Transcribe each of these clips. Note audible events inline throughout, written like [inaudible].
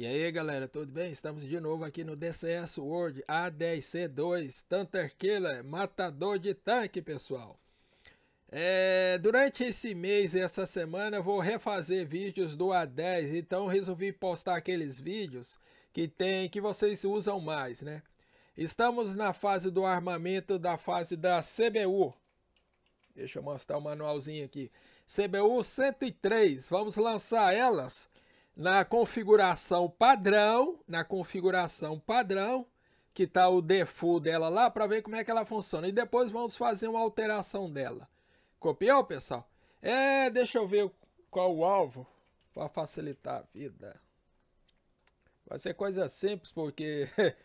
E aí galera, tudo bem? Estamos de novo aqui no DCS World A10C2 Tanter Killer, matador de tanque pessoal. É, durante esse mês e essa semana vou refazer vídeos do A10, então resolvi postar aqueles vídeos que tem que vocês usam mais, né? Estamos na fase do armamento da fase da CBU. Deixa eu mostrar o manualzinho aqui. CBU 103, vamos lançar elas na configuração padrão, na configuração padrão, que está o default dela lá, para ver como é que ela funciona. E depois vamos fazer uma alteração dela. Copiou, pessoal? É, deixa eu ver qual o alvo para facilitar a vida. Vai ser coisa simples, porque [laughs]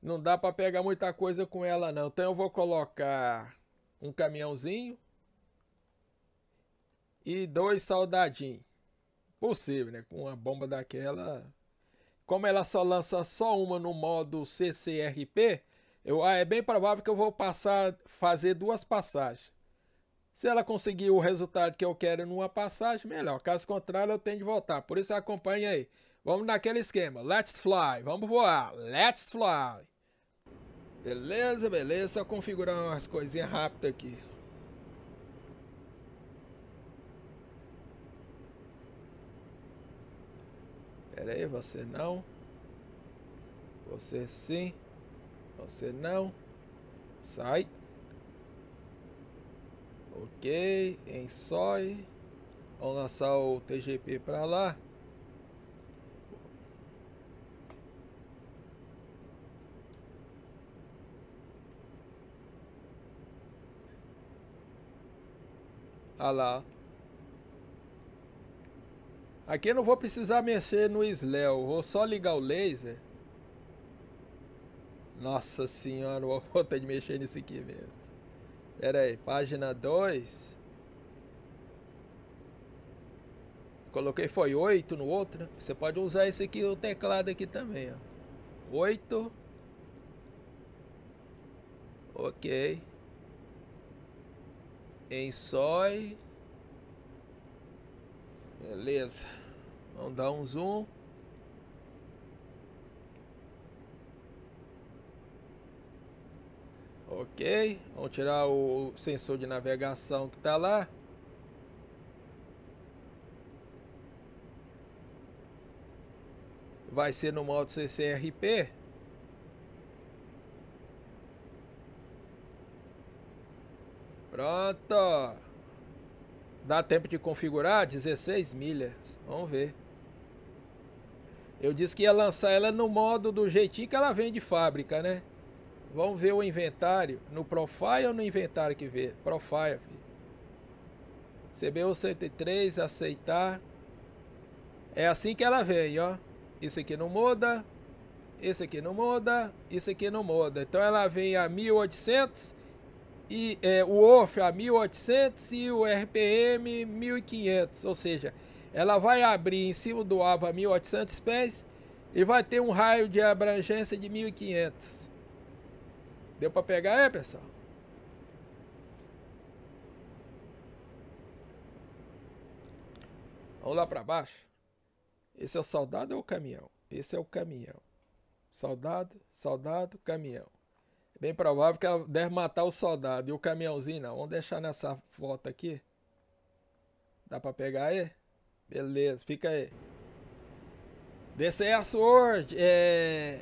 não dá para pegar muita coisa com ela, não. Então eu vou colocar um caminhãozinho e dois soldadinhos possível, né? Com uma bomba daquela. Como ela só lança só uma no modo CCRP, eu, ah, é bem provável que eu vou passar, fazer duas passagens. Se ela conseguir o resultado que eu quero numa passagem, melhor. Caso contrário, eu tenho de voltar. Por isso, acompanha aí. Vamos naquele esquema. Let's fly. Vamos voar. Let's fly. Beleza, beleza. Só configurar umas coisinhas rápidas aqui. Pera aí, você não. Você sim. Você não. Sai. Ok, Em sói. Vamos lançar o TGP para lá. Ah lá. Aqui eu não vou precisar mexer no Sleo, vou só ligar o laser. Nossa senhora, vou ter de mexer nisso aqui mesmo. Pera aí, página 2. Coloquei foi 8 no outro, né? Você pode usar esse aqui, o teclado aqui também, ó. 8. Ok. Em sói. Beleza. Vamos dar um zoom. Ok, vamos tirar o sensor de navegação que está lá. Vai ser no modo CCRP. Pronto. Dá tempo de configurar 16 milhas. Vamos ver. Eu disse que ia lançar ela no modo do jeitinho que ela vem de fábrica, né? Vamos ver o inventário. No Profile ou no inventário que vê? Profile, filho. CBU 103, aceitar. É assim que ela vem, ó. Isso aqui não muda. Esse aqui não muda. Isso aqui não muda. Então ela vem a 1800. E é, o OFF a 1800 e o RPM 1500. Ou seja, ela vai abrir em cima do a 1800 pés e vai ter um raio de abrangência de 1500. Deu para pegar aí, é, pessoal? Vamos lá para baixo. Esse é o soldado ou o caminhão? Esse é o caminhão. Soldado, soldado, caminhão. É bem provável que ela deve matar o soldado e o caminhãozinho não. Vamos deixar nessa foto aqui. Dá para pegar aí? Beleza, fica aí. DCS World, é.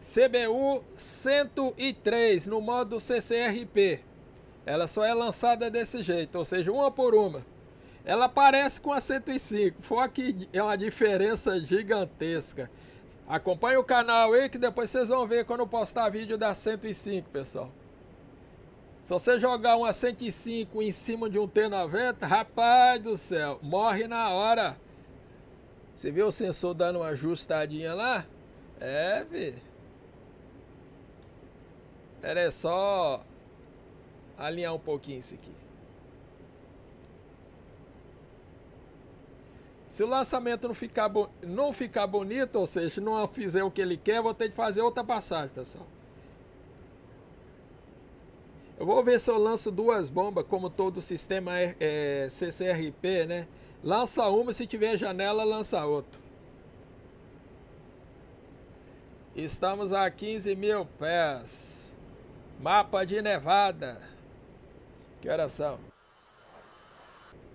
CBU 103 no modo CCRP. Ela só é lançada desse jeito, ou seja, uma por uma. Ela parece com a 105, só que é uma diferença gigantesca. Acompanhe o canal aí que depois vocês vão ver quando eu postar vídeo da 105, pessoal. Se você jogar uma 105 em cima de um T90, rapaz do céu, morre na hora. Você viu o sensor dando uma ajustadinha lá? É, vi. Era só alinhar um pouquinho isso aqui. Se o lançamento não ficar, não ficar bonito, ou seja, não fizer o que ele quer, vou ter que fazer outra passagem, pessoal. Eu vou ver se eu lanço duas bombas, como todo sistema é, é CCRP, né? Lança uma, se tiver janela, lança outra. Estamos a 15 mil pés. Mapa de Nevada. Que horas são?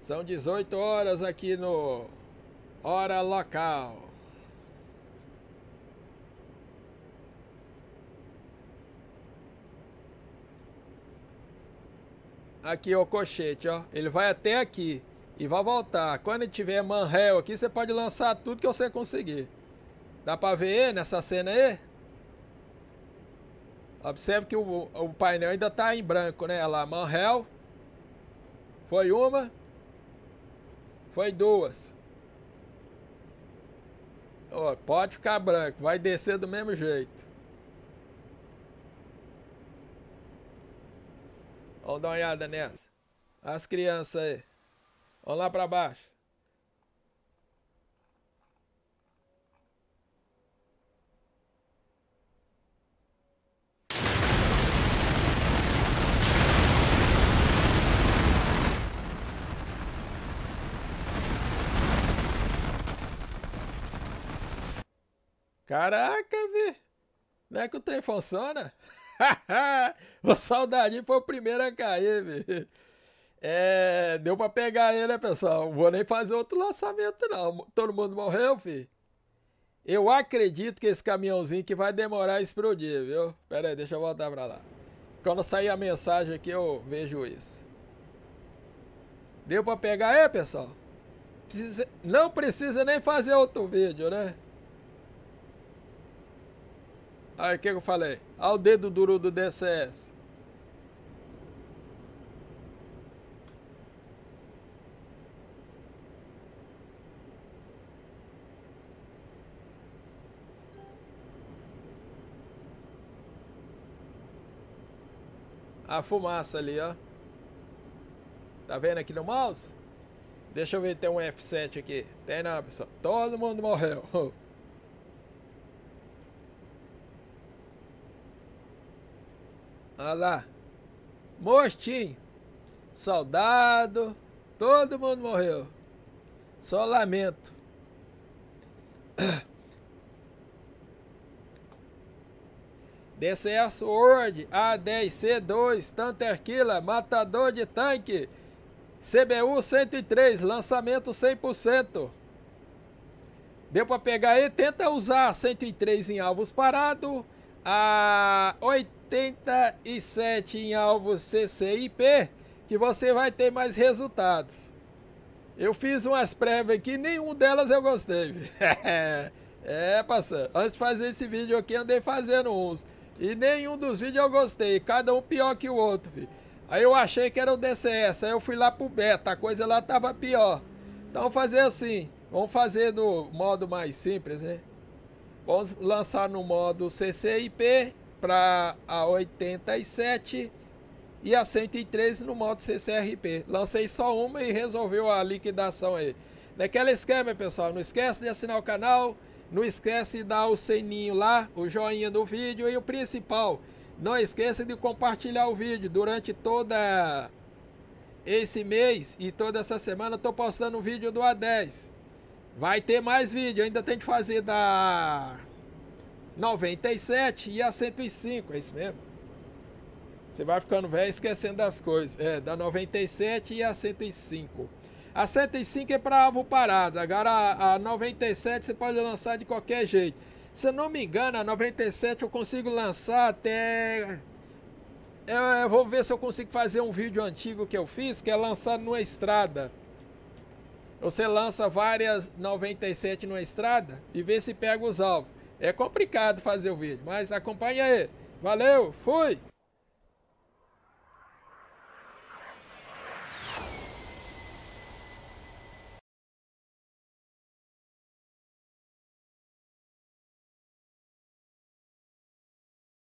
São 18 horas aqui no Hora Local. Aqui o cochete, ó. Ele vai até aqui e vai voltar. Quando ele tiver manhel aqui, você pode lançar tudo que você conseguir. Dá pra ver nessa cena aí? Observe que o, o painel ainda tá em branco, né? Olha lá, manhel. Foi uma. Foi duas. Ó, pode ficar branco, vai descer do mesmo jeito. Vamos dar uma olhada nessa. As crianças aí. Vamos lá pra baixo. Caraca, velho. Como é que o trem funciona? [laughs] o [laughs] Saudadinho foi o primeiro a cair, velho. É, deu pra pegar ele, né, pessoal? Não vou nem fazer outro lançamento, não. Todo mundo morreu, filho? Eu acredito que esse caminhãozinho que vai demorar a explodir, viu? Pera aí, deixa eu voltar pra lá. Quando sair a mensagem aqui, eu vejo isso. Deu pra pegar é, pessoal? Precisa... não precisa nem fazer outro vídeo, né? Aí o que, eu falei? Olha ah, o dedo duro do DCS. a fumaça ali, ó. Tá vendo aqui no mouse? Deixa eu ver, tem um F7 aqui. Tem não, pessoal. Todo mundo morreu. [laughs] Olha lá. Mostim. Soldado. Todo mundo morreu. Só lamento. DCS World A10C2 Tanterquila Matador de Tanque CBU 103 Lançamento 100% Deu para pegar aí? Tenta usar 103 em alvos parados a 87 em alvo CCIP que você vai ter mais resultados. Eu fiz umas prévias aqui, nenhum delas eu gostei. [laughs] é, passando. Antes de fazer esse vídeo aqui, andei fazendo uns. E nenhum dos vídeos eu gostei, cada um pior que o outro, filho. Aí eu achei que era o DCS, aí eu fui lá pro beta, a coisa lá tava pior. Então fazer assim, vamos fazer do modo mais simples, né? Vamos lançar no modo CCIP para a 87 e a 103 no modo CCRP. Lancei só uma e resolveu a liquidação aí. Naquela esquema, pessoal, não esquece de assinar o canal, não esquece de dar o sininho lá, o joinha do vídeo e o principal, não esqueça de compartilhar o vídeo durante toda esse mês e toda essa semana eu tô postando um vídeo do A10. Vai ter mais vídeo, ainda tem que fazer da 97 e a 105, é isso mesmo. Você vai ficando velho esquecendo das coisas. É, da 97 e a 105. A 105 é para alvo parado, agora a, a 97 você pode lançar de qualquer jeito. Se eu não me engano, a 97 eu consigo lançar até. Eu, eu vou ver se eu consigo fazer um vídeo antigo que eu fiz, que é lançar numa estrada. Você lança várias 97 numa estrada e vê se pega os alvos. É complicado fazer o vídeo, mas acompanha aí. Valeu, fui!